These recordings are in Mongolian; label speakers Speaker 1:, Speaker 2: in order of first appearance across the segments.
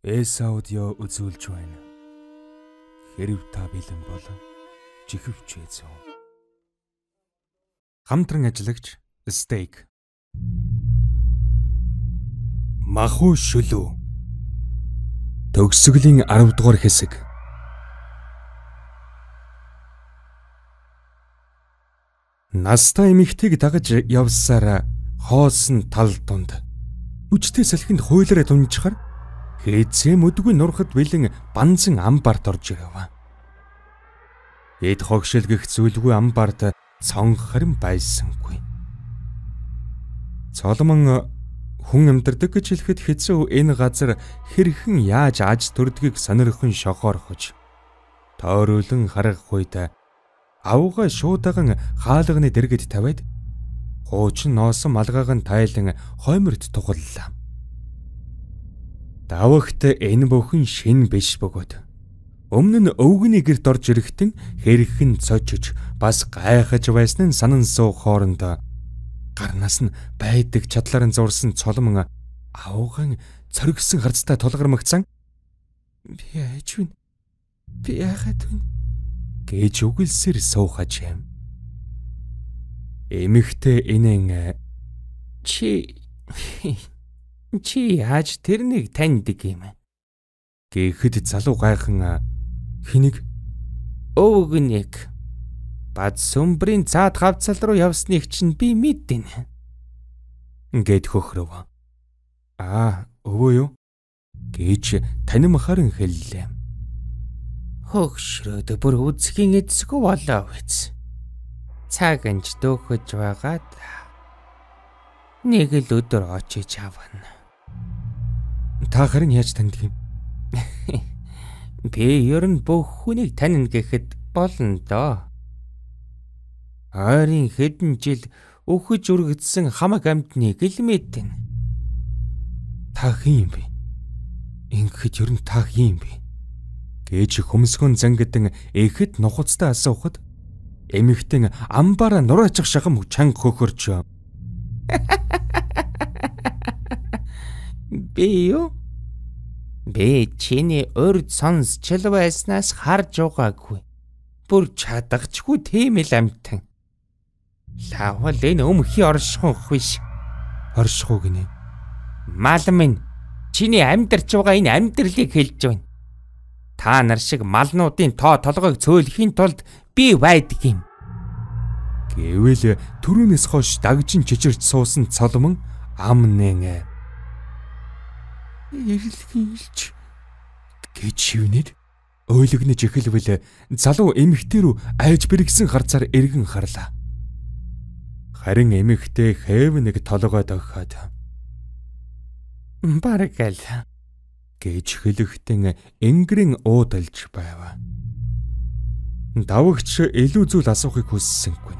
Speaker 1: Эс аудио үзүүлж байна. Хэрв та бэлэн бол жихвч эзэн. Хамтран ажиллагч Стейк. Маху шүлүү. Төгсгөлийн 10 дугаар хэсэг. Настай эмэгтэйг дагаж явсаар хоосон тал дунд. Үчтэй салхинд хуйлараа тунжихаар хээцээ мөдгүй нурахад бэлэн банзан ам барт орж ирэв. Эд хогшил гих зүйлгүй ам барт цонхорн байсангүй. Цолмон хүн амьдрдаг гэж хэлэхэд хэцүү энэ газар хэрхэн яаж аж төрдгийг сонирхон шохоорхож тойруулан харах үед авгаа шуудахан хаалганы дэргэд тавиад хуучин ноосон малгайг нь тайлан хойморт тухаллаа. Давагт энэ бүхэн шин биш бөгөөд өмнө нь өвгний гэрд орж ирэхтэн хэрхэн цочж бас гайхаж байсан нь санан суух хооронд гарнаас нь байдаг чадлаар нь зурсан цолмон авган цоргисон харцтай тулгармагцсан би ажив би яхад вэ гэж үгэлсэр суухаж юм эмэгтэй инэн чи Чи яаж тэрнийг таньдаг юм? гэхэд залуу гайхан хэнийг өвөг нэг бад сүмбрийн цаад хавцал руу явсныг чинь би мэдэн гэд хөхрөв. Аа, өвөө юу? гэж танимхаар хэллээ. Хөгшрөөд бүр үзхийн эцгүй болоо биз. Цаг анж дөөхөж байгаад нэг л өдөр очиж авна та харин яаж таньдаг юм? Би ер нь бүх хүнийг таньна гэхэд болно доо. Ойрын хэдэн жил өгөж үргэлжсэн хамаг амтныг л мэдэн. Та хэн юм бэ? Ингээд ер нь та хэн юм бэ? Гэж хөмсгөн зангидэн эхэд нухацтай асуухад эмэгтэн амбаараа нураачих шахам чанга хөхөрч. Би юу? Би чиний урд сонсчл байснаас харж байгаагүй. Бүр чадагчгүй тийм л амтан. Лавхал энэ өмхий оршихонх биш. Оршихуу гинэ. Мал минь чиний амьдарч байгаа энэ амьдралыг хэлж байна. Та нар шиг малнуудын тоо толгойг цөөлхийн тулд би байдаг юм. Гэвэл төрүүнээс хойш дагжин чичирч суусан цолмон амнэн Ирлгийлж гэж шивнэд ойлогнож эхэлвэл залуу эмэгтэй рүү айж бэргсэн харцаар эргэн харлаа. Харин эмэгтэй хэв нэг толгой догхоод "Баргал" гэж хэлэхтэн энгэрэн уудалж байваа. Давагч илүү зүйл асуухыг хүссэнгүй.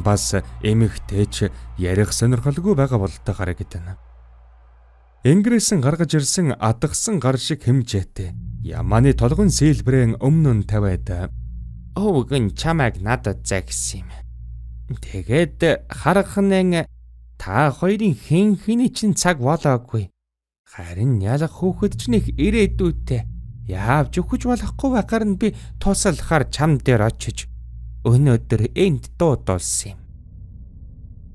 Speaker 1: Бас эмэгтэй ч ярих сонирхолгүй байгаа бололтой харагдана. Энгрээсэн гаргаж ирсэн адгсан гар шиг хэмжээтэй. Ямааны толгон сэлбрээн өмнөн тавиад овгын чамайг надад загс юм. Тэгээд харахнэн та хоёрын хэн хэний ч цаг болоогүй. Харин ялах хөөхд ч нэг ирээдүйтэй. Яавж өгч болохгүй байгаар нь би тусалхаар чам дээр очиж өнөөдөр энд дууд болсон юм.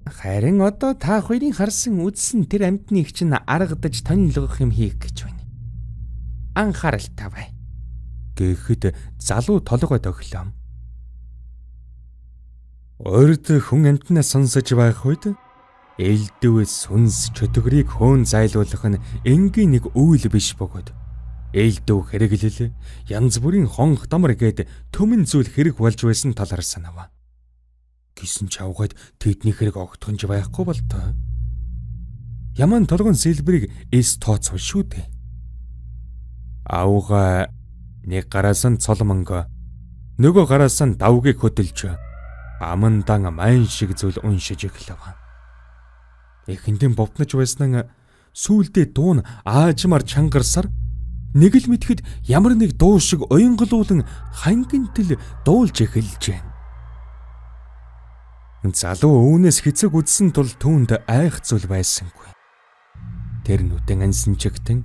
Speaker 1: Харин одоо та хоёрын харсан үзсэн тэр амьтныг чинь аргадж тонилгох юм хийх гэж байна. Анхааралтай бай. Гэхэд залуу толгой тохилом. Орд хүн амьтнаа сонсож байх үед элдв сүнс чөтгөрийг хөөн зайлуулах нь энгийн нэг үйл биш бөгөөд элдв хэрэглэл янз бүрийн хонх домор гээд төмөн зүйл хэрэг болж байсан талаар санаваа гэсэн ч авахад тэдний хэрэг огтхонж байхгүй бол тоо. Яман толгон сэлбэрийг эс тооцвол шүү дээ. Ауга нэг гараас нь цолмонго нөгөө гараас нь давгийг хөдөлж амандан майн шиг зүйл уншиж эхлэв. Эхэндэн бовтнож байсан сүүлдээ дуун аажмаар чангарсаар нэг л мэдхэд ямар нэг дуу шиг оюнголуулан хангинтэл дуулж эхэлжээ. Залуу өвнөөс хэцэг үдсэн тул түүнд айх зүйл байсангүй. Тэр нүдэн ансан чигтэн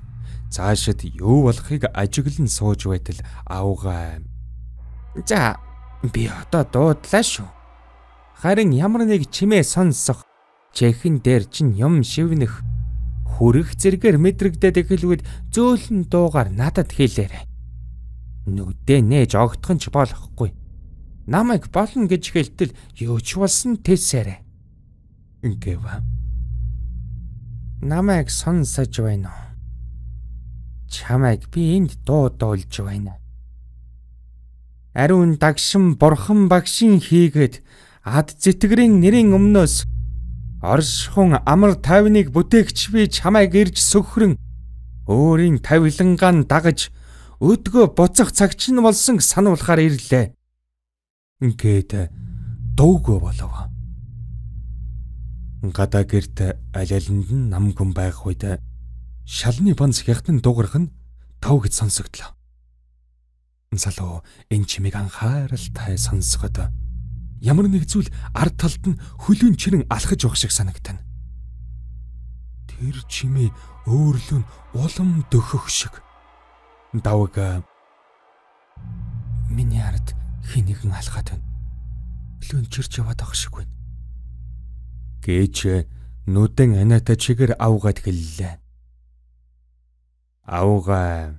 Speaker 1: цаашид юу болохыг ажиглан сууж байтал авгаа. За би одоо дуудлаа шүү. Харин ямар нэг чимээ сонсох чехэн дээр чинь юм шивнэх хүрэх зэргээр мэдрэгдээд эхэлвэд зөөлөн дуугаар надад хэлээрэ. Нүдэнэ жогтхон ч болохгүй намайг болно гэж хэлтэл юуч болсон тесэрэ. Ингэв. Намайг сонсож байна уу? Чамайг би энд дуудуулж байна. Ариун дагшин бурхан багшийн хийгээд ад зэтгэрийн нэрийн өмнөөс оршихун амар тайвныг бүтээгч би чамайг ирж сөхрөн өөрийн тавилангаан дагаж өдгөө буцах цагч нь болсон сануулхаар ирлээ. Ингээд э, дуугүй болов. Гадаа гэрт э, аляланд нь намгүн байх үед э, шалны банц хятадны дуугарх нь тав гэж сонсогдлоо. Салуу энэ чимийг анхааралтай сонсгоод ямар нэг зүйл ард талд нь хөлөн чирэн алхаж явах шиг санагтана. Тэр чимээ өөрлөн улам дөхөх шиг. Давга миний ард хинэгэн алхаад байна. Өглөө чирч яваад ах шиг байна. Гэж нүдэн анаата чигэр авгаад хэллээ. Авгаа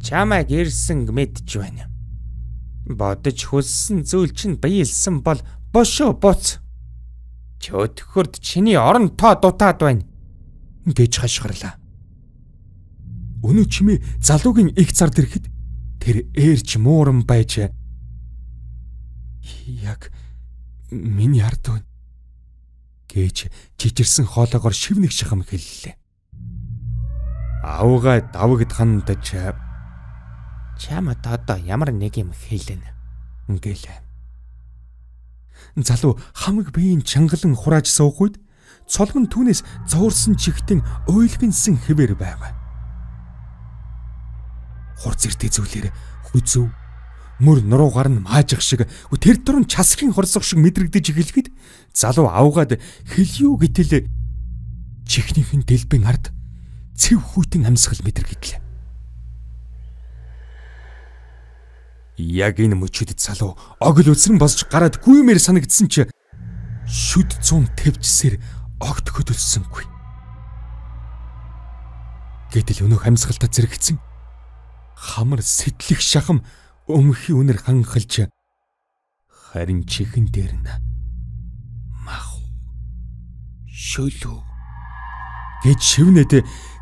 Speaker 1: чамайг ирсэн мэдж байна. Бодож хүссэн зүйл чинь биелсэн бол бошо буц. Чөтгөрд чиний орон тоо дутаад байна. гэж хашгирлаа. Өнөө чимээ залуугийн их цар дэрхэд тэр ээрч мууран байж яг миний ард түн гэж чичирсэн хоолоогоор шивнэг шахам хэллээ. Аавгаа давагд хандаж чамд одоо ямар нэг юм хэлэнэ ингээл. Залуу хамаг биеийн чангалан хурааж суухуд цолгон түүнээс зуурсан чихтэн ойлгинсэн хэвээр байв. Хурц иртэ зүйлээр хүзв мөр нуруугаар нь маажих шиг тэр дөрөн часхийн хорсох шиг мэдрэгдэж эхлэхэд залуу авгаад хэлью гэтэл чихнийх нь дэлбэн ард цэв хүйтэн амьсгал мэдрэгдлээ. Яг энэ мөчөд залуу огл үсрэн босч гараад гүймээр санагдсан ч шүд цун тэвчсээр огт хөдөлсөнгүй. Гэтэл өнөөх амьсгалтад зэрэгцэн хамар сэтлэх шахам өмөхийн үнэр ханхалж харин чихэн дээр нь мах шөлөө гэж шивнэд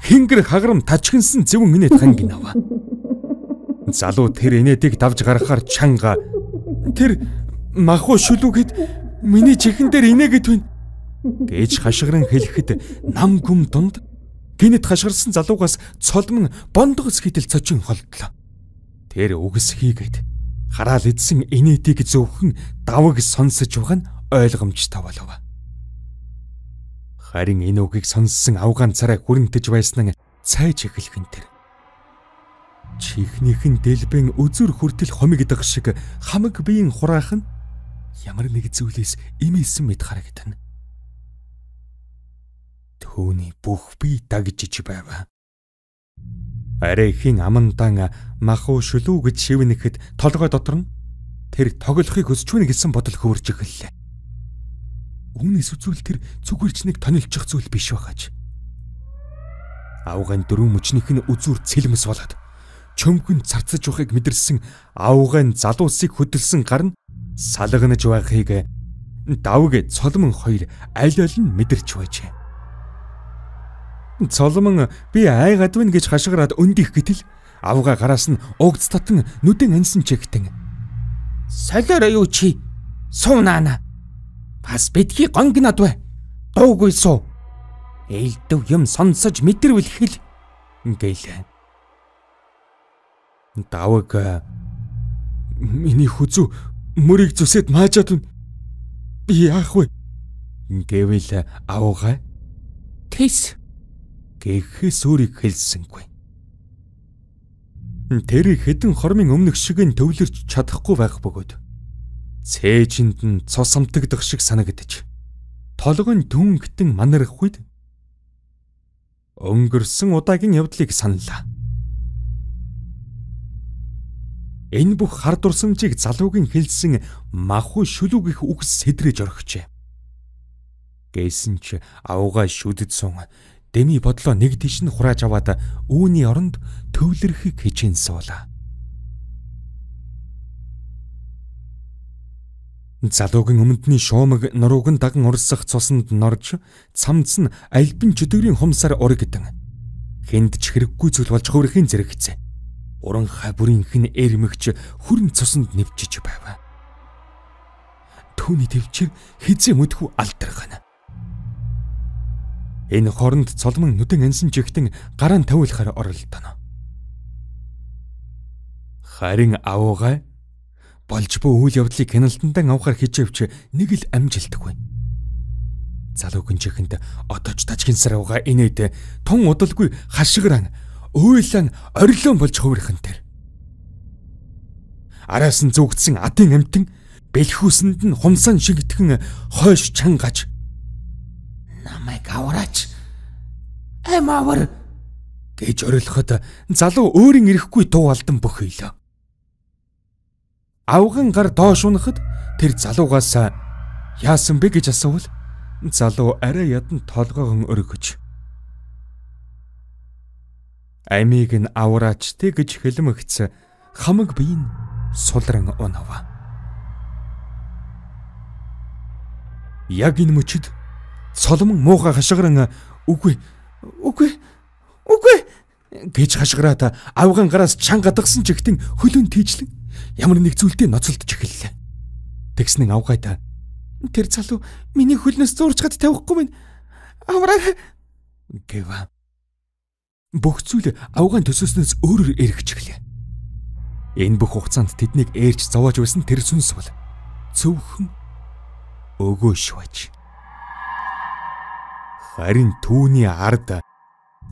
Speaker 1: хингэр хагарам тачхинсан зөвөн инээд хан гинава. Залуу тэр инээдийг давж гаргахаар чанга тэр маху шүлүүгэд миний чихэн дээр инээгээд байна гэж хашгиран хэлэхэд нам гүм дунд гинэт хашгирсан залуугаас цолмон бондгос хитэл цочин холдлоо. Тэр үгс хийгээд хараал эдсэн инээдийг зөвхөн даваг сонсож байгаа нь ойлгомжтой болов. Харин энэ үгийг сонссон авгаан царай хүрэнтэж байсан нь цайж эхлэхэн тэр. Чихнийхэн дэлбэн үзүр хүртэл хомигдах шиг хамаг биеийн хураах нь ямар нэг зүйлээс имээсэн мэт харагдана. Төвний бүх бие дагжиж байваа. Арай ихэн амандан маху шүлүү гэж шивнэхэд толгой дотор нь тэр тоглохыг хүсч байна гэсэн бодол хөөрж эхэллээ. Үүнээс үзвэл тэр зүгэрчнийг тонилчих зүйл биш байгаач. Авгын дөрвөн мөчнийх нь үзүүр цэлмэс болоод чөмгөн царцж ухыг мэдэрсэн авгын залуусыг хөдөлсөн гар нь салганаж байхыг давг цолмон хоёр аль аль нь мэдэрч байжээ. Цолмон би айгаад байна гэж хашгираад өндих гэтэл Авга гараас нь угц татан нүдэн ансан чигтэн. Солиороо юу чи? Суунаана. Бас битгий гонг над бай. Дуугүй суу. Элдв юм сонсож мэдэрвэл хэл ингээл. Даваг э, миний хүзүү мөрийг зүсэд маажаад байна. Би яах вэ? гэвэл авгаа. Тэс гэхээс өөрийг хэлсэнгүй. Тэр хэдэн хормын өмнөх шиг нь төвлөрч чадахгүй байх бөгөөд цээжинд нь цус амтагдах шиг санагдаж толгойн түнгтэн манарх үед өнгөрсөн удаагийн явдлыг саналаа. Энэ бүх хар дурсамжийг залуугийн хэлсэн маху шүлүг их үгс сэтрэж орхижээ. Гэсэн ч авгаа шүдэд сун Дэми бодлоо нэг тийш нь хурааж аваад үүний оронд төвлөрөхийг хичээн суулаа. Залуугийн өмнөдний шуумаг нурууг нь даган урсах цуснд норж цамц нь альбин чөтгөрийн хумсаар урагдсан. Хэнд ч хэрэггүй зүйл болж хөөрхийн зэрэгцээ. Уран хай бүрийнх нь эрмэгч хүрэн цуснд нэвчэж байв. Төвний төвчэр хизээ мөдхүү алдархана. Энэ хоронд цолмон нүдэн ансан жигтэн гараа нь тавиулахаар оролдоно. Харин авуугай болж буй үйл явдлыг хяналтандан авахар хичээвч нэг л амжилтдаг бай. Залуу гинжихэнд оточ тажгин сарууга инээд тун удалгүй хашгиран ойлон орилон болж хувирхан тэр. Араас нь зүгдсэн атын амтэн бэлхүүсэнд нь хумсан шигтгэн хойш чангаж намайг аваач. Эмавар гэж орилоход залуу өөрийн ирэхгүй дуу алдан бөхөйлөө. Авган гар доош унахад тэр залуугаас яасан бэ гэж асуувал залуу арай ядан толгойгон өргөж Амиг нь авраач тэ гэж хэлмэгц хамаг биеийн сулран унава. Яг энэ мөчид Соломон муухай хашгиран үгүй үгүй үгүй гэж хашгираата авган гараас чан гадагсан чигтэн хөлөнд тийжлэн ямар нэг зүйлтэй ноцолдож эхэллээ. Тэгснэн авгайта тэр залуу миний хөлнөөс зуурч гад тавихгүй минь авраа гэв. Бүх зүйл авган төсөөснөөс өөрөөр эргэж эхлэв. Энэ бүх хугацаанд тэднийг ээрч зовоож байсан тэр сүнс бол цөвхөн өгөөш бач. Харин түүний ард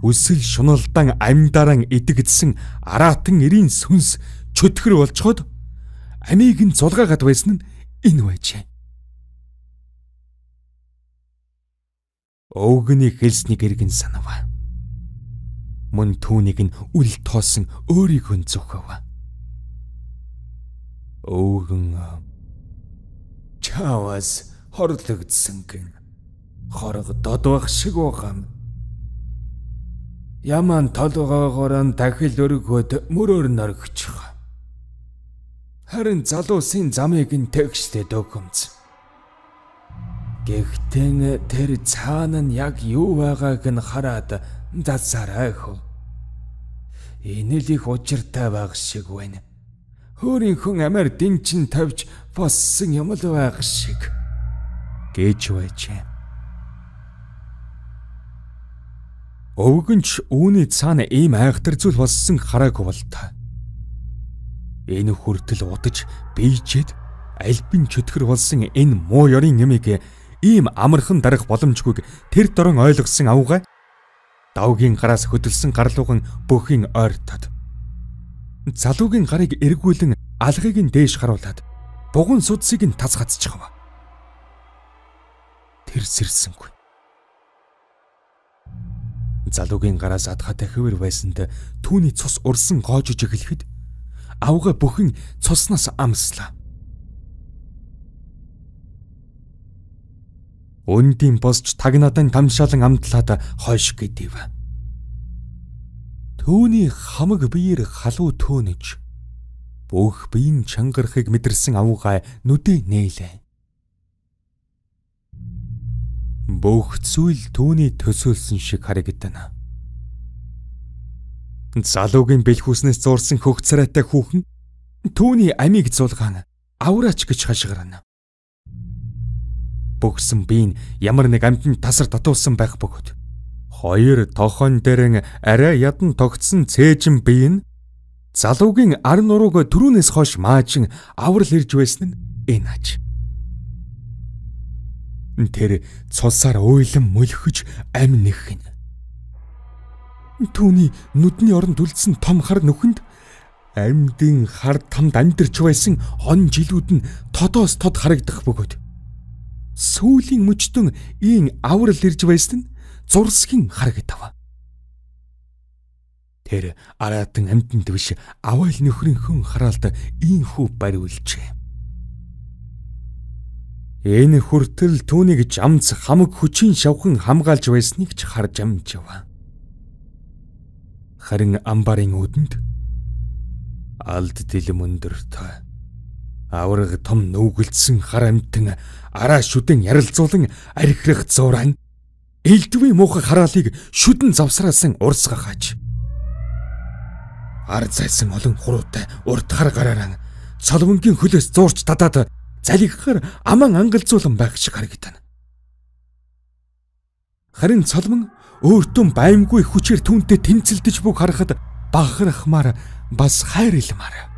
Speaker 1: өсөл шуналдан амьдаран идэгдсэн аратан эрийн сүнс чөтгөр болчход амийг нь зулгаагаад байсан нь энэ байжээ. Өвгний хэлснийг эргэн санав. Мөн түүнийг нь үл тоосон өөрийгөө зөхөв. Өвгөн чаваас хорлогдсон гин хоргодод байх шиг байгаа юм. Яман толгоогоор нь дахил өргөд мөрөөр норгичих. Харин залуусын замыг нь тэгштэй дөгөмц. Гэхдээ тэр цаана нь яг юу байгааг нь хараад засарай хөө. Энэ л их учиртай байх шиг байна. Хөөрийн хүн амар дэнчин тавьж боссон юм л байх шиг гэж байжээ. Өвгөнч үүний цаана ийм айхтар зүйл болсон хараагүй бол та. Энэ хүртэл удаж бийчээд альбин чөтгөр болсон энэ муу ёрын нэмийг ийм амархан дарах боломжгүйг тэр дорон ойлгосон авгаа давгийн гараас хөдөлсөн гарлуухан бүхийн ойртод залуугийн гарыг эргүүлэн алгыг нь дээш харуулад бугун судсыг нь таз гацчихав. Тэр сэрсэнгүй. Залуугийн гараас адхатай хөвөр байсанд түүний цус урсан гоожиж эхлэхэд авга бүхэн цуснаас амслаа. Үндийн босч тагнадан тамшаалan амтлаад хойш гээдив. Түүний хамаг биеэр халуу төөнөж бүх биеийн чангарахыг мэдэрсэн авгаа нүдэ нээлээ. Бүх зүйл түүний төсөөлсөн шиг харагдана. Залуугийн бэлхүүснээс зурсан хөх царайтай хүүхэн түүний амийг зулгаан авраач гэж хашгирана. Бөгсөн би нь ямар нэг амтнд тасар татуулсан байх бөгөөд хоёр тохон дээрэн арай ядан тогтсон цээжин бие нь залуугийн ар нурууг төрүүнээс хойш маажин аврал ирж байсан нь энэ аж. Тэр цулсаар ойлон мөлхөж амь нэхгэн. Түүний нүдний оронд үлдсэн том хар нүхэнд амьдын хар тамд амьдэрч байсан он жилүүд нь тодоос тод харагдах бөгөөд сүүлийн мөчтөн ийн аврал ирж байсан нь зурсгийн харагдав. Тэр аратан амьтанд биш авайл нөхрийн хүн хараалд ийн хүү бариулжээ. Энэ хүртэл түүнийг жамц хамаг хүчин шавхан хамгаалж байсныг ч харж амжав. Харин амбарын үүдэнд алд дэлм өндөртэй авраг том нүгэлсэн хар амтэн араа шүдэн ярилцуулан архирах зууран элдвийн муухай хараалыг шүдэн завсраасан урс гахаж ар зайсан олон хуруутай урт хар гараараа цолвонгийн хөлөөс зуурч татаад залгихаар аман ангалзуулан байх шиг харагдана. Харин цолмон өөртөө баймгүй хүчээр түүнтэй тэнцэлдэж бүг харахад баграхмаар бас хайр илмээр.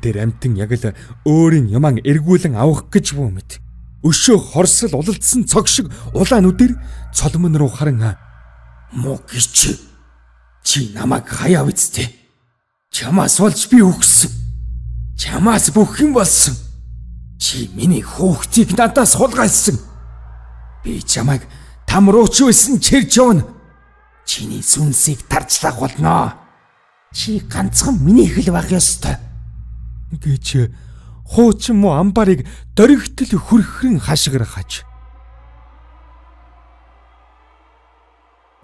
Speaker 1: Тэр амтэн яг л өөрийн яман эргүүлэн авах гэж бүү мэд. Өшөө хорсол улалдсан цог шиг улаан үдэр цолмон руу харан муу гэрч чи намайг хаяав үсттэй. Чамаас олж би үхсэн. Чамаас бүх юм болсон. Чи миний хүүхдийг надаас хулгайлсан. Би чамайг там руу ч үсэн чирж явна. Чиний сүнсийг тарчлах болно. Чи ганцхан миний хэл байх ёстой. гэж хуучин му амбарыг дөргитл хөрхрөн хашгирах хаж.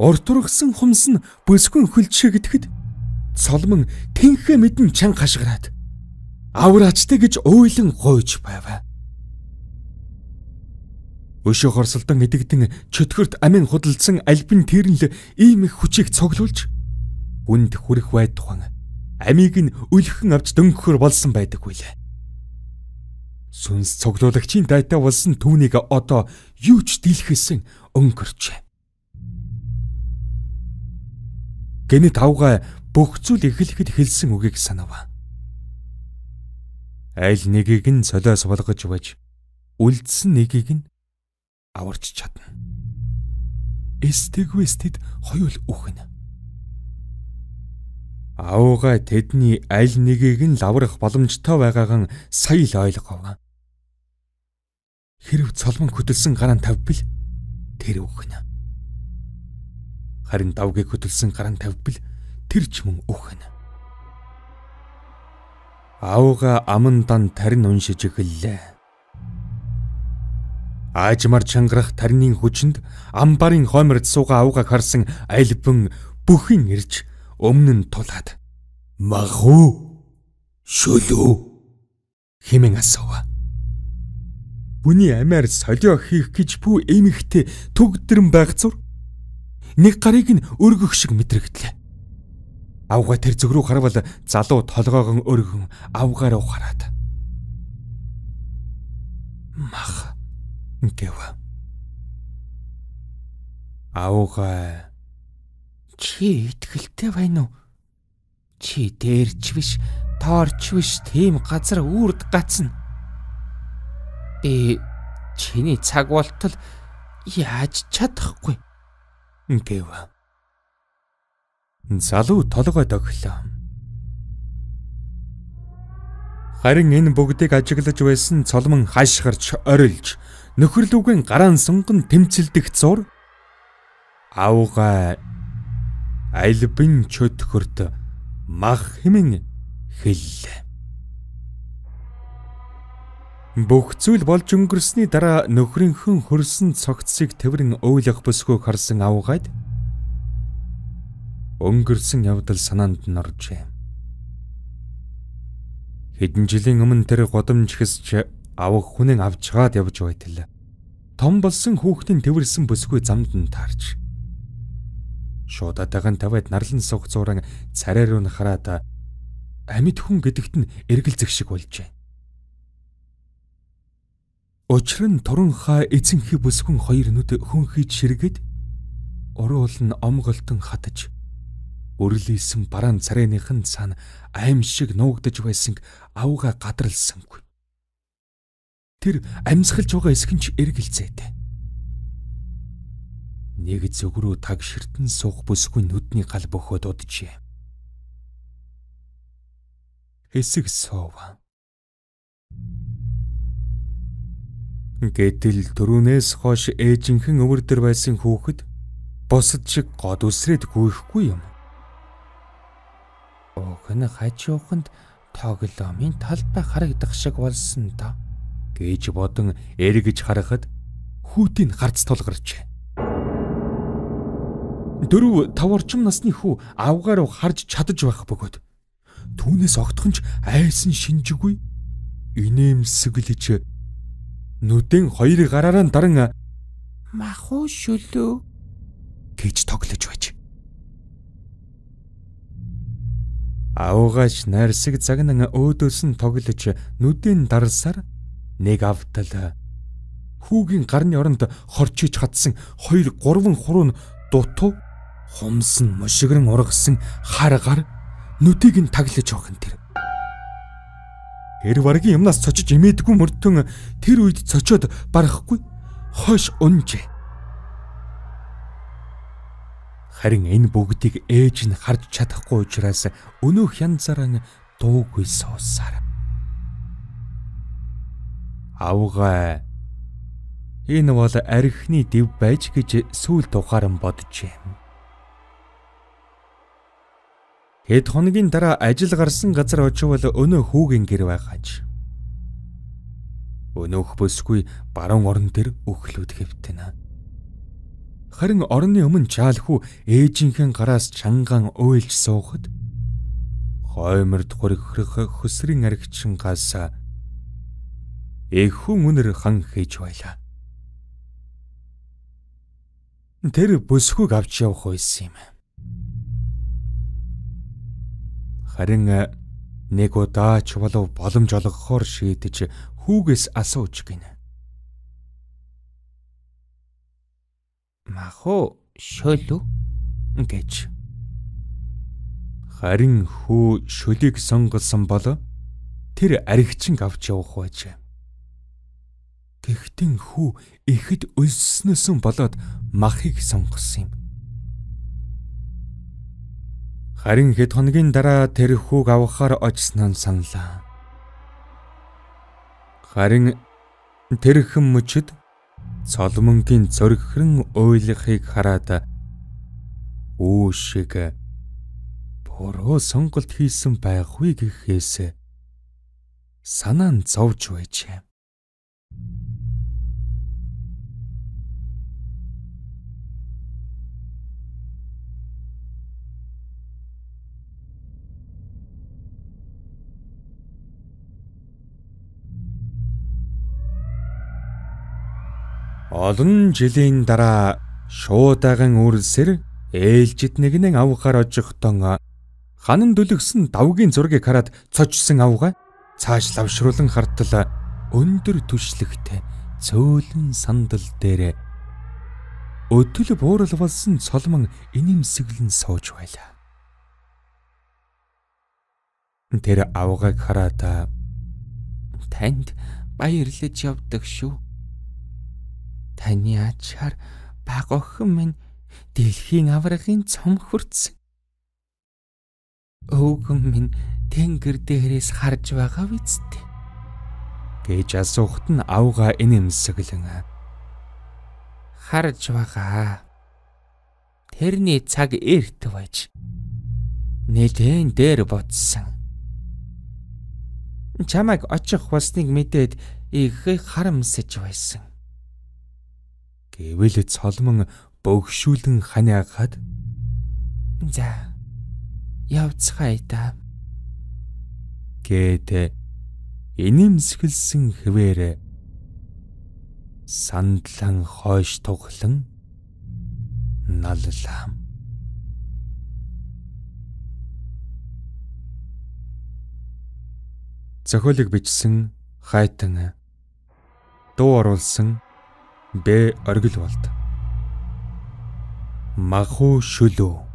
Speaker 1: Урт ургасан хумс нь бүсгүн хөлчөгдөд солмон тэнхэ мэдэн чанга хашгираад авраачтай гэж ойлон гойж байваа. Өшөө хорсолдон идэгдэн чөтгөрт амин худалдсан альбин тэрнэл ийм их хүчийг цоглуулж хүнд хүрэх бай тухайн амийг нь өлхөн авч дөнгөхөр болсон байдаг үлээ. Сүнс цоглуулагчийн дайтай болсон түүнийг одоо юу ч дийлхэсэн өнгөрчээ. Гэнэт авгаа бүх зүйл эхлэхэд хэлсэн үгийг санаваа. Айл нэгийг нь солиос болгож байж үлдсэн нэгийг нь аварч чадна. Эстэгвэс тэд хоёул үхнэ. Аауга тэдний аль нэгийг нь лаврах боломжтой байгаагаан сая л ойлгов. Хэрв цолмон хөтөлсөн гараан тавьбал тэр үхнэ. Харин давгийг хөтөлсөн гараан тавьбал тэр ч мөн үхнэ ауга амандан тарин уншиж эхэллээ. Аажмар чанграх тарины хүчинд амбарын хойморд сууга аугаг харсан альбэн бүхэн ирж өмнө нь тулаад "Маху шүлүү" хэмээн асуув. Бүний амиар солио хийх гэж бүү эмэгтэй төгдрэн байх зур нэг гарыг нь өргөх шиг мэдрэгдлээ. Авга тэр зүг рүү харвал залуу толгоогон өргөн авгаар ухараад. Мах гэв. Авга чи ихтгэлтэй байна уу? Чи дээрч биш, тоорч биш, тийм газар үрд гацна. Би э, чиний цаг болтол яаж чадахгүй гэв залуу толгой догглоо. Харин энэ бүгдийг ажиглаж байсан цолмон хашгирч орилж нөхрлүүгийн гараан сонгон тэмцэлдэх зур авгаа альбин чөтгөрт мах хэмэн хэллээ. Бүх зүйл болж өнгөрсний дараа нөхрийнхөн хөрсөн цогцсыг тэрэн ойлох босгүй харсан авгаад өнгөрсөн явдал санаанд норжээ. Хэдэн жилийн өмнө тэр годомж хэсч авах хүнэн авч чаад явж байтал том болсон хүүхдийн тэрсэн бүсгүй замд нь таарч шууд атаган тавиад нарлан суух зууран царай руу хараад амьд хүн гэдэгт нь эргэлзэх шиг болжээ. Учир нь турунхаа эцэнхий бүсгүн хоёр нүд хөнхийд ширгээд уруу ул нь омголтон хатаж Өрлөйсөн бараан царайныхын цаана аим шиг нуугдж байсан авга гадралсангүй. Тэр амьсгалж байгаа эсгэнч эргэлзээтэй. Нэг зөв рүү таг ширтэн суух бүсгүй нүдний гал бөхөөд уджээ. Хэсэг сууваа. Гэтэл төрүүнээс хойш ээжийнхэн өвөр төр байсан хүүхэд босд шиг год үсрээд гүйхгүй юм. Уг нь хажууханд тоглоомын талбай харагдах шиг болсон та гэж бодон эргэж харахад хүүтийн харц толгорчээ. Дөрв тав орчим насны хүү авгаар харж чадаж байх бөгөөд түүнээс огтхонч айсан шинжгүй инээмсэглэж нүдэн хоёр гараараа даран махуу шүлүү гэж тоглож байж. Аугаач нарсаг загнан өөдөөс нь тоглож нүдэн дарсаар нэг автал хүүгийн гарны оронд хорчиж хатсан 2 3 хуруу нь дутуу хумсан мушигран ургасан харгаар нүдийг нь таглаж охин тэр. Эр варгийн юмнаас цочиж имээдгүй мөрдөн тэр үед цочоод барахгүй хойш унжээ. Харин энэ бүгдийг ээж нь харж чадахгүй учраас өнөө хянзаран дуугүй суусаар. Авгаа энэ бол архины див байж гэж сүүл тухаарн боджээ. Хэд хоногийн дараа ажил гарсан газар очивол өнөө хүүгийн гэр байгаач. Өнөөх бүсгүй баруун орон дээр өхлөд хэвтэнэ. Харин орны өмнө чаалхүү ээжийнхэн гараас чангаан уйлж суухад хойморд хөрөх хөсрийн аргичингаас эхэн үнэр хан хийж байлаа. Тэр бүсгүйг авч явах байсан юм. Харин э, нэг удаа ч болов боломж олгохоор шийдэж хүүгээс асууж гинэ. Ах уу, шөл үү? гэж. Харин хөө шөлийг сонголсон бол тэр аригчин авч явах байжээ. Тэгтэн хүү ихэд өлснөөс нь болоод махыг сонгосон юм. Харин хэд хоногийн дараа тэр хүүг авахаар очсон нь саналаа. Харин тэр хэн мөчд Соломонгийн зөргөхрөн ойлхыг хараад үүшиг буруу сонголт хийсэн байхгүй гэхээс санаа нь зовж байжээ. Олон жилийн дараа шуудагийн үрэлсэр ээлжид нэгнэн авгаар ожигтон ханан дүлгсэн давгийн зургийг хараад цочсон авгаа цааш лавшруулан хартал өндөр түшлэгтэй цөөлөн сандал дээр өтөл буурал болсон цолмон инэмсэглэн сууж байлаа. Тэр авгааг хараад танд баярлаж явдаг шүү Таны ачаар баг охин минь дэлхийн аврагын цом хүрсэн. Өвгөн минь тэнгэр дээрээс харж байгаа биз? гэж асуухт нь авга инэмсэглэн харж байгаа. Тэрний цаг эрт байж нэгэн дээр бодсон. Чамайг очих хусныг мэдээд их харамсаж байсан. Тэгвэл Соломон бөгшүүлэн ханиагахад "За. Явцгаая та" гэд инэмсгэлсэн хിവэр сандлан хойш тоглон наллаа. Зохиолыг бичсэн хайтан дуу оруулсан Б оргил болд. Маху шүлөө